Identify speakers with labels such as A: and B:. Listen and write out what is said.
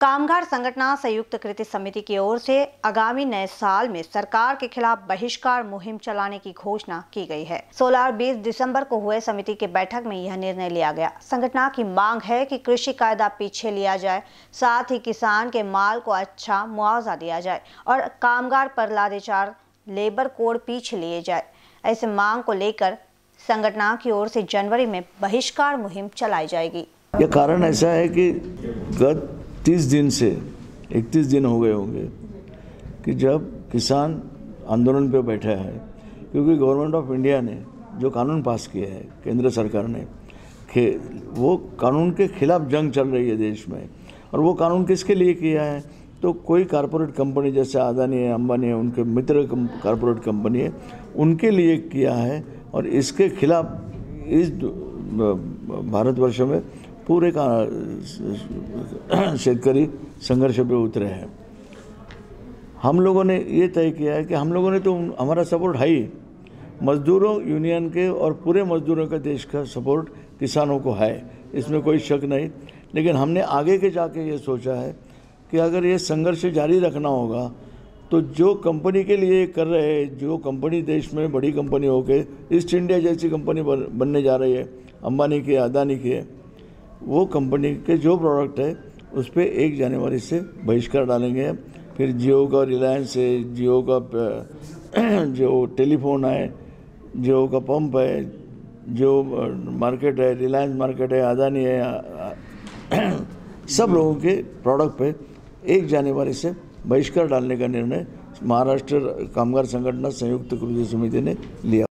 A: कामगार संगठना संयुक्त कृति समिति की ओर से आगामी नए साल में सरकार के खिलाफ बहिष्कार मुहिम चलाने की घोषणा की गई है 16 और 20 दिसंबर को हुए समिति की बैठक में यह निर्णय लिया गया संगठना की मांग है कि कृषि कायदा पीछे लिया जाए साथ ही किसान के माल को अच्छा मुआवजा दिया जाए और कामगार पर लादेचार लेबर कोड पीछे लिए जाए ऐसे मांग को लेकर संगठना की ओर से जनवरी में बहिष्कार मुहिम चलाई जाएगी
B: ये कारण ऐसा है कि गत तीस दिन से इकतीस दिन हो गए होंगे कि जब किसान आंदोलन पे बैठा है क्योंकि गवर्नमेंट ऑफ इंडिया ने जो कानून पास किया है केंद्र सरकार ने खे वो कानून के खिलाफ जंग चल रही है देश में और वो कानून किसके लिए किया है तो कोई कारपोरेट कंपनी जैसे अदानी है अंबानी है उनके मित्र कारपोरेट कंपनी है उनके लिए किया है और इसके खिलाफ इस भारतवर्ष में पूरे का शेतकारी संघर्ष पे उतरे हैं हम लोगों ने ये तय किया है कि हम लोगों ने तो हमारा सपोर्ट है ही मजदूरों यूनियन के और पूरे मजदूरों का देश का सपोर्ट किसानों को है इसमें कोई शक नहीं लेकिन हमने आगे के जाके ये सोचा है कि अगर ये संघर्ष जारी रखना होगा तो जो कंपनी के लिए कर रहे हैं जो कंपनी देश में बड़ी कंपनी होके ईस्ट इंडिया जैसी कंपनी बनने जा रही है अंबानी की अदानी की है वो कंपनी के जो प्रोडक्ट है उस पर एक जनवरी से बहिष्कार डालेंगे फिर जियो का रिलायंस है जियो का जो टेलीफोन है जियो का पंप है जो मार्केट है रिलायंस मार्केट है अदानी है सब लोगों के प्रोडक्ट पे एक जनवरी से बहिष्कार डालने का निर्णय महाराष्ट्र कामगार संगठन संयुक्त कृषि समिति ने लिया